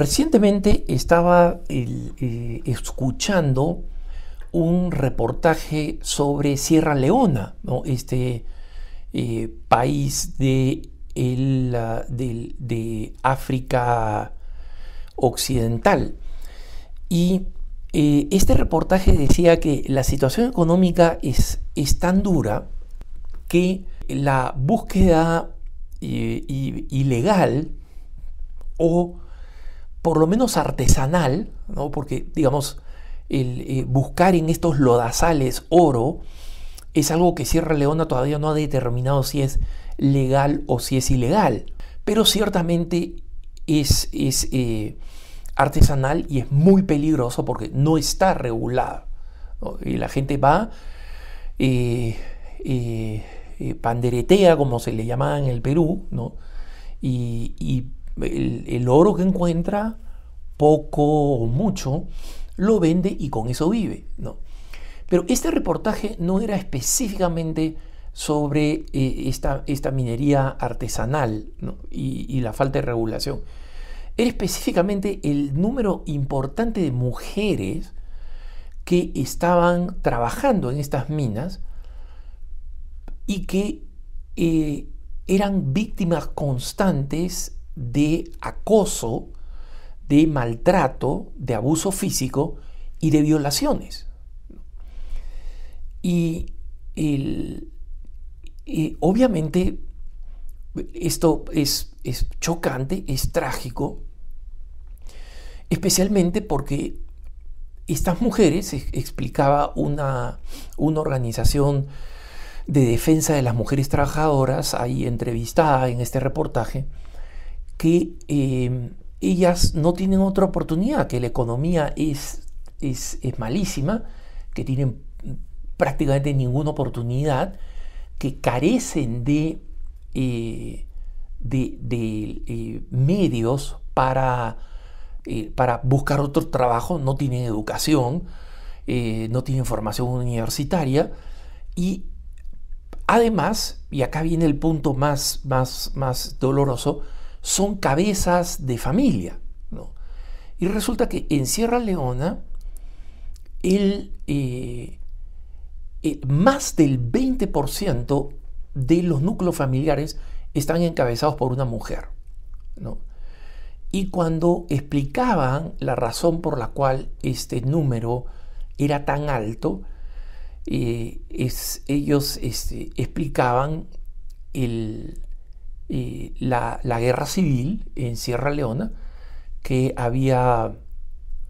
Recientemente estaba eh, escuchando un reportaje sobre Sierra Leona, este eh, país de, de, África Occidental. Y eh, este reportaje decía que la situación económica es tan dura que la búsqueda ilegal o por lo menos artesanal, ¿no? porque digamos, el, eh, buscar en estos lodazales oro es algo que Sierra Leona todavía no ha determinado si es legal o si es ilegal, pero ciertamente es, es eh, artesanal y es muy peligroso porque no está regulado. Y la gente va, eh, panderetea, como se le llamaba en el Perú, ¿no? y, y el, oro que encuentra, poco o mucho, lo vende y con eso vive, ¿no? Pero este reportaje no era específicamente sobre eh, esta, esta, minería artesanal y, la falta de regulación. Era específicamente el número importante de mujeres que estaban trabajando en estas minas y que eh, eran víctimas constantes de acoso, de maltrato, de abuso físico y de violaciones. Y, obviamente esto es, chocante, es trágico, especialmente porque estas mujeres, explicaba una, una, organización de defensa de las mujeres trabajadoras, ahí entrevistada en este reportaje, que em, ellas no tienen otra oportunidad, que la economía es, es, malísima, que tienen prácticamente ninguna oportunidad, que carecen de, eh, de, eh, medios para, eh, para buscar otro trabajo, no tienen educación, no tienen formación universitaria y además, y acá viene el punto más, más, más doloroso, son cabezas de familia. ¿no? Y resulta que en Sierra Leona, el, eh, eh, más del 20% de los núcleos familiares están encabezados por una mujer. Y cuando explicaban la razón por la cual este número era tan alto, eh, ellos este, explicaban el, eh, la, la, guerra civil en Sierra Leona que había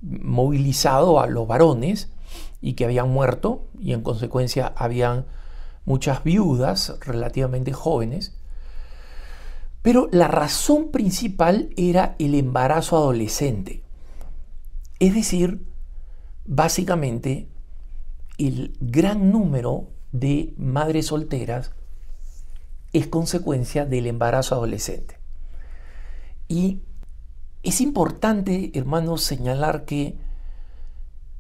movilizado a los varones y que habían muerto y en consecuencia habían muchas viudas relativamente jóvenes. Pero la razón principal era el embarazo adolescente. Es decir, básicamente el gran número de madres solteras es consecuencia del embarazo adolescente. Y es importante, hermanos, señalar que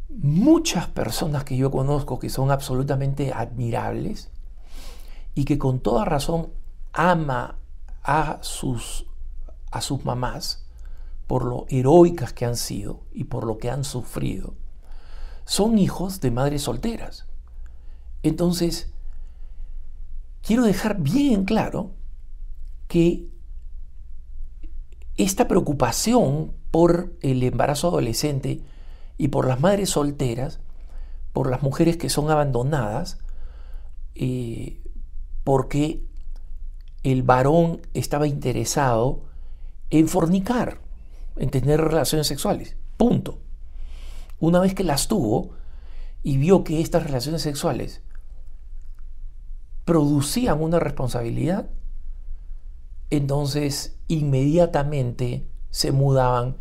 muchas personas que yo conozco que son absolutamente admirables y que con toda razón ama a sus, a sus mamás por lo heroicas que han sido y por lo que han sufrido, son hijos de madres solteras. Entonces, quiero dejar bien claro que esta preocupación por el embarazo adolescente y por las madres solteras, por las mujeres que son abandonadas, eh, porque el varón estaba interesado en fornicar, en tener relaciones sexuales. Punto. Una vez que las tuvo y vio que estas relaciones sexuales producían una responsabilidad, entonces inmediatamente se mudaban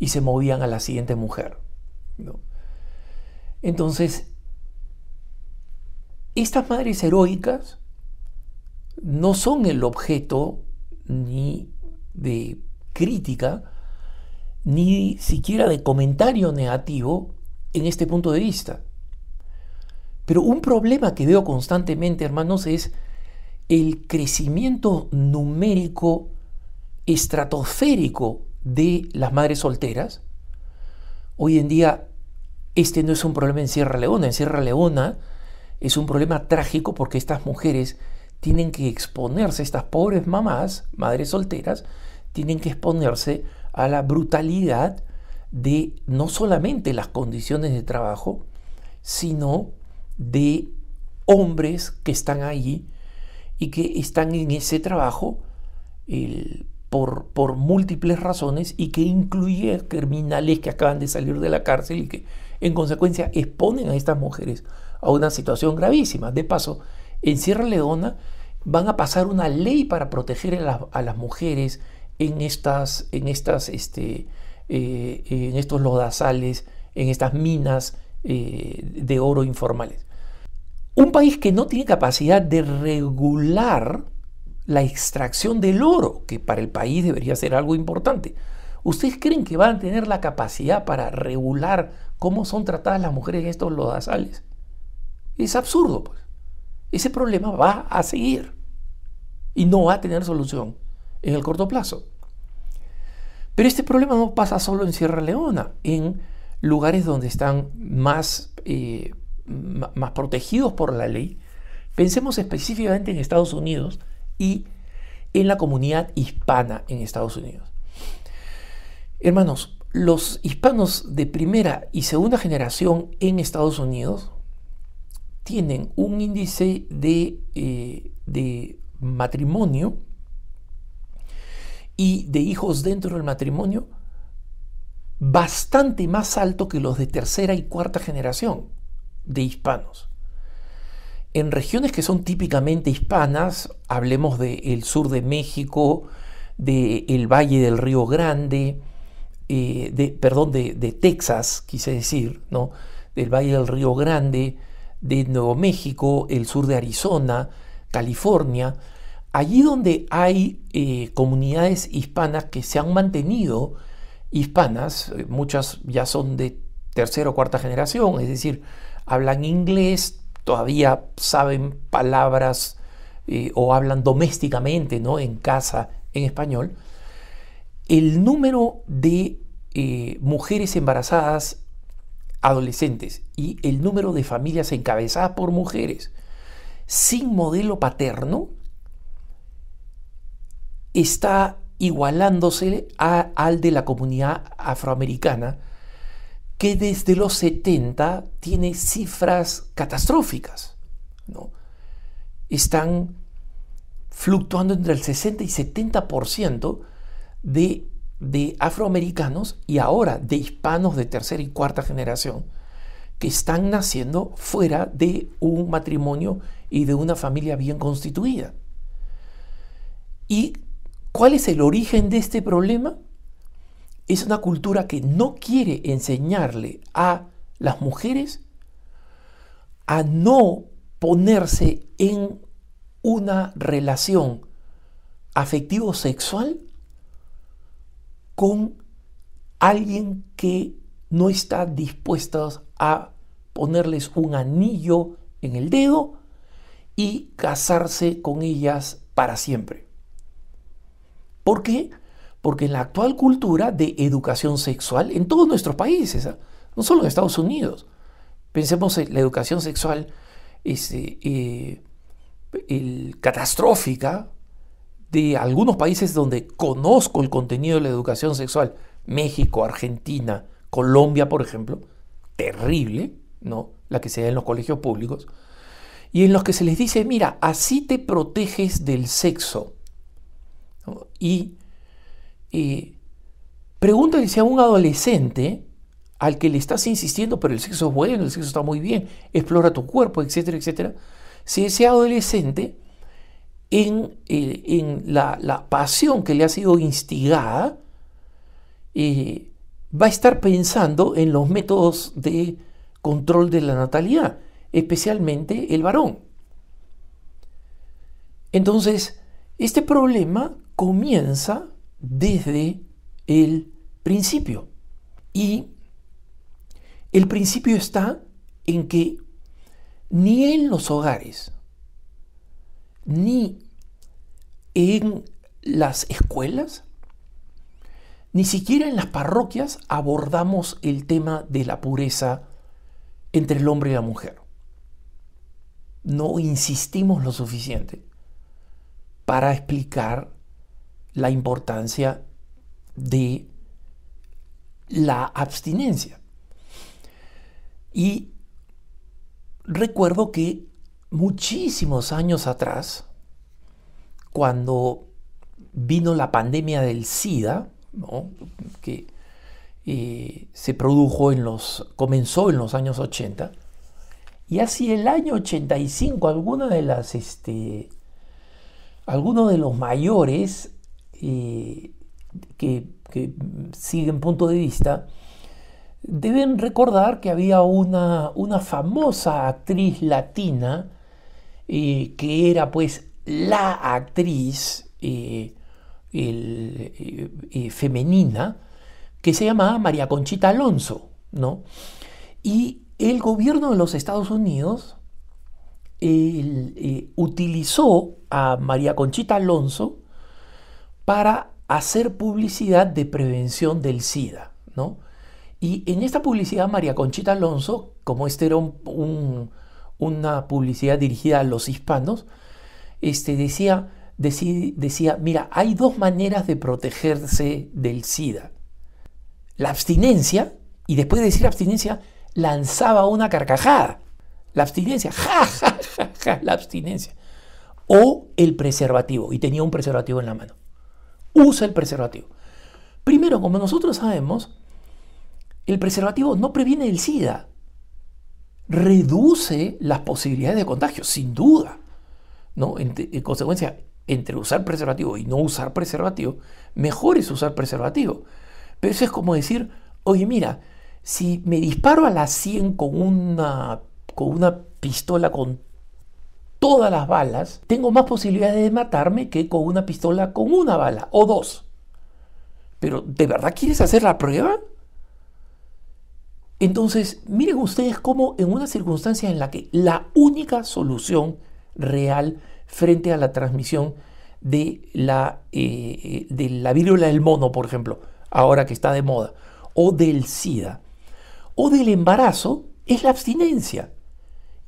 y se movían a la siguiente mujer. Entonces, estas madres heroicas no son el objeto ni de crítica, ni siquiera de comentario negativo en este punto de vista. Pero un problema que veo constantemente, hermanos, es el crecimiento numérico estratosférico de las madres solteras. Hoy en día este no es un problema en Sierra Leona. En Sierra Leona es un problema trágico porque estas mujeres tienen que exponerse, estas pobres mamás, madres solteras, tienen que exponerse a la brutalidad de no solamente las condiciones de trabajo, sino de hombres que están allí y que están en ese trabajo por, múltiples razones y que incluye criminales que acaban de salir de la cárcel y que en consecuencia exponen a estas mujeres a una situación gravísima. De paso, en Sierra Leona van a pasar una ley para proteger a, las mujeres en, estas, en, estas, este, eh, en estos lodazales, en estas minas eh, de oro informales. Un país que no tiene capacidad de regular la extracción del oro, que para el país debería ser algo importante. ¿Ustedes creen que van a tener la capacidad para regular cómo son tratadas las mujeres en estos lodazales? Es absurdo, pues. Ese problema va a seguir y no va a tener solución en el corto plazo. Pero este problema no pasa solo en Sierra Leona, en lugares donde están más eh, más protegidos por la ley, pensemos específicamente en Estados Unidos y en la comunidad hispana en Estados Unidos. Hermanos, los hispanos de primera y segunda generación en Estados Unidos tienen un índice de, eh, de matrimonio y de hijos dentro del matrimonio bastante más alto que los de tercera y cuarta generación de hispanos. En regiones que son típicamente hispanas, hablemos del sur de México, del Valle del Río Grande, eh, de, perdón, de, Texas, quise decir, ¿no? del Valle del Río Grande, de Nuevo México, el sur de Arizona, California, allí donde hay eh, comunidades hispanas que se han mantenido hispanas, eh, muchas ya son de tercera o cuarta generación, es decir, hablan inglés, todavía saben palabras eh, o hablan domésticamente, ¿no? En casa, en español. El número de eh, mujeres embarazadas adolescentes y el número de familias encabezadas por mujeres sin modelo paterno está igualándose al de la comunidad afroamericana que desde los 70 tiene cifras catastróficas. Están fluctuando entre el 60 y 70% de, de afroamericanos y ahora de hispanos de tercera y cuarta generación que están naciendo fuera de un matrimonio y de una familia bien constituida. ¿Y cuál es el origen de este problema? es una cultura que no quiere enseñarle a las mujeres a no ponerse en una relación afectivo-sexual con alguien que no está dispuesta a ponerles un anillo en el dedo y casarse con ellas para siempre. ¿Por qué? Porque en la actual cultura de educación sexual, en todos nuestros países, ¿ah? no solo en Estados Unidos, pensemos en la educación sexual este, eh, catastrófica de algunos países donde conozco el contenido de la educación sexual, México, Argentina, Colombia, por ejemplo, terrible, ¿no? La que se da en los colegios públicos, y en los que se les dice, mira, así te proteges del sexo. Y y pregúntale si a un adolescente al que le estás insistiendo, pero el sexo es bueno, el sexo está muy bien, explora tu cuerpo, etcétera, etcétera, si ese adolescente en, eh, la, pasión que le ha sido instigada, eh, va a estar pensando en los métodos de control de la natalidad, especialmente el varón. Entonces, este problema comienza desde el principio. Y el principio está en que ni en los hogares, ni en las escuelas, ni siquiera en las parroquias abordamos el tema de la pureza entre el hombre y la mujer. No insistimos lo suficiente para explicar la importancia de la abstinencia. Y recuerdo que muchísimos años atrás, cuando vino la pandemia del SIDA, que eh, se produjo en los, comenzó en los años 80, y hacia el año 85 de las, este, algunos de los mayores que, siguen punto de vista, deben recordar que había una, una famosa actriz latina eh, que era pues la actriz eh, eh, femenina que se llamaba María Conchita Alonso, ¿no? Y el gobierno de los Estados Unidos utilizó a María Conchita Alonso para hacer publicidad de prevención del SIDA, ¿no? Y en esta publicidad, María Conchita Alonso, como este era una publicidad dirigida a los hispanos, este, decía, decía, mira, hay dos maneras de protegerse del SIDA. La abstinencia, y después de decir abstinencia, lanzaba una carcajada. La abstinencia, ja, ja, ja, ja, la abstinencia. O el preservativo, y tenía un preservativo en la mano usa el preservativo. Primero, como nosotros sabemos, el preservativo no previene el SIDA, reduce las posibilidades de contagio, sin duda. ¿no? En, consecuencia, entre usar preservativo y no usar preservativo, mejor es usar preservativo. Pero eso es como decir, oye, mira, si me disparo a las 100 con una, con una pistola con todas las balas, tengo más posibilidades de matarme que con una pistola con una bala o dos. Pero, ¿de verdad quieres hacer la prueba? Entonces, miren ustedes cómo en una circunstancia en la que la única solución real frente a la transmisión de la, eh, de la viruela del mono, por ejemplo, ahora que está de moda, o del SIDA, o del embarazo, es la abstinencia.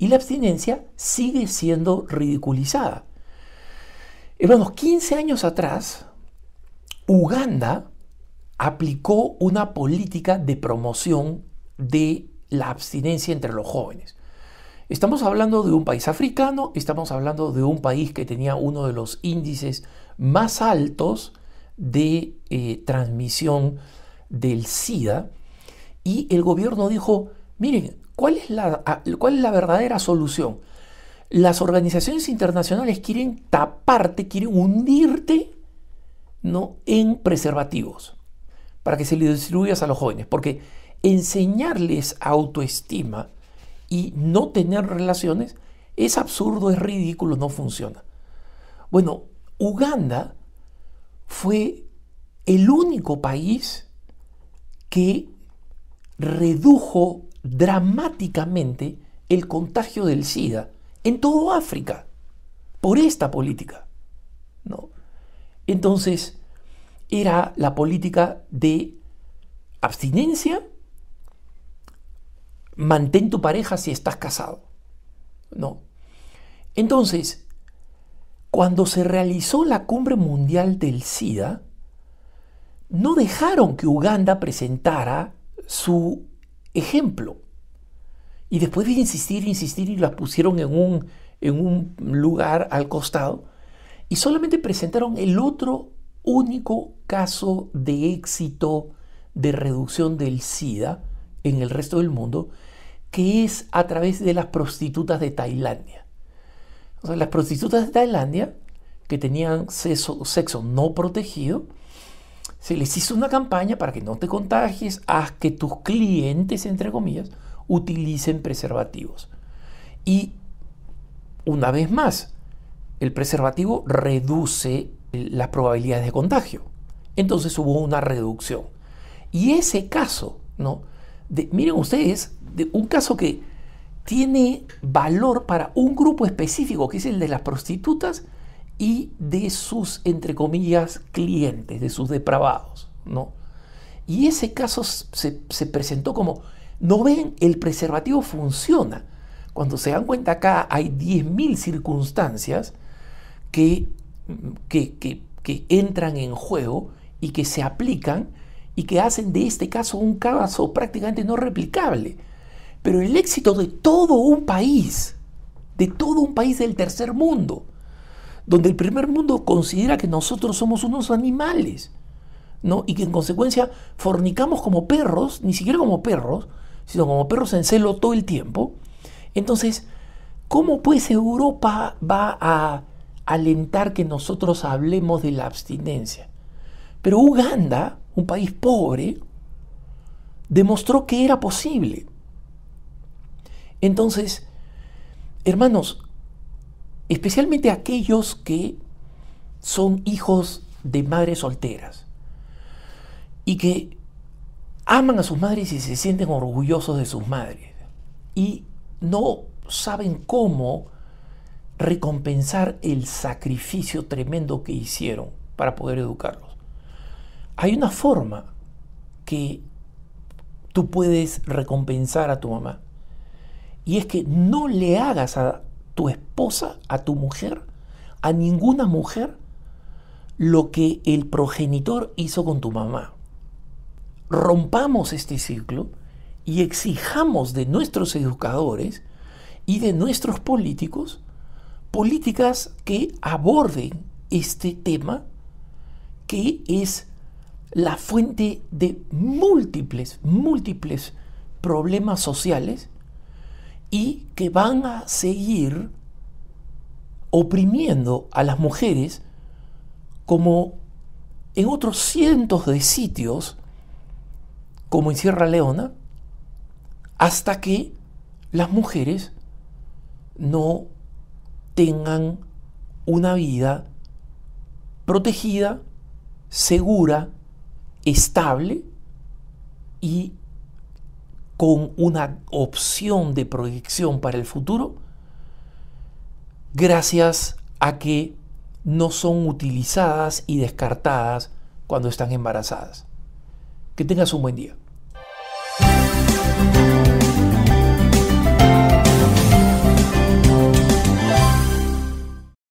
Y la abstinencia sigue siendo ridiculizada. Hermanos, eh, 15 años atrás, Uganda aplicó una política de promoción de la abstinencia entre los jóvenes. Estamos hablando de un país africano, estamos hablando de un país que tenía uno de los índices más altos de eh, transmisión del SIDA y el gobierno dijo, miren, ¿Cuál es la, es la verdadera solución? Las organizaciones internacionales quieren taparte, quieren hundirte ¿no? en preservativos para que se les distribuyas a los jóvenes. Porque enseñarles autoestima y no tener relaciones es absurdo, es ridículo, no funciona. Bueno, Uganda fue el único país que redujo dramáticamente el contagio del SIDA en todo África por esta política. ¿no? Entonces, era la política de abstinencia, mantén tu pareja si estás casado. ¿no? Entonces, cuando se realizó la cumbre mundial del SIDA, no dejaron que Uganda presentara su ejemplo. Y después de insistir, insistir, y las pusieron en un, lugar al costado, y solamente presentaron el otro único caso de éxito de reducción del SIDA en el resto del mundo, que es a través de las prostitutas de Tailandia. O sea, las prostitutas de Tailandia, que tenían sexo no protegido, se les hizo una campaña para que no te contagies, haz que tus clientes, entre comillas, utilicen preservativos. Y una vez más, el preservativo reduce las probabilidades de contagio. Entonces hubo una reducción. Y ese caso, ¿no? miren ustedes, de un caso que tiene valor para un grupo específico, que es el de las prostitutas, y de sus, entre comillas, clientes, de sus depravados. ¿no? Y ese caso se, presentó como, no ven, el preservativo funciona. Cuando se dan cuenta acá hay 10.000 circunstancias que, que, que, que entran en juego y que se aplican y que hacen de este caso un caso prácticamente no replicable. Pero el éxito de todo un país, de todo un país del tercer mundo, donde el primer mundo considera que nosotros somos unos animales, ¿no? Y que en consecuencia fornicamos como perros, ni siquiera como perros, sino como perros en celo todo el tiempo. Entonces, ¿cómo pues Europa va a alentar que nosotros hablemos de la abstinencia? Pero Uganda, un país pobre, demostró que era posible. Entonces, hermanos, especialmente aquellos que son hijos de madres solteras y que aman a sus madres y se sienten orgullosos de sus madres y no saben cómo recompensar el sacrificio tremendo que hicieron para poder educarlos. Hay una forma que tú puedes recompensar a tu mamá y es que no le hagas a, esposa, a tu mujer, a ninguna mujer, lo que el progenitor hizo con tu mamá. Rompamos este ciclo y exijamos de nuestros educadores y de nuestros políticos políticas que aborden este tema que es la fuente de múltiples, múltiples problemas sociales y que van a seguir oprimiendo a las mujeres como en otros cientos de sitios, como en Sierra Leona, hasta que las mujeres no tengan una vida protegida, segura, estable y con una opción de proyección para el futuro gracias a que no son utilizadas y descartadas cuando están embarazadas. Que tengas un buen día.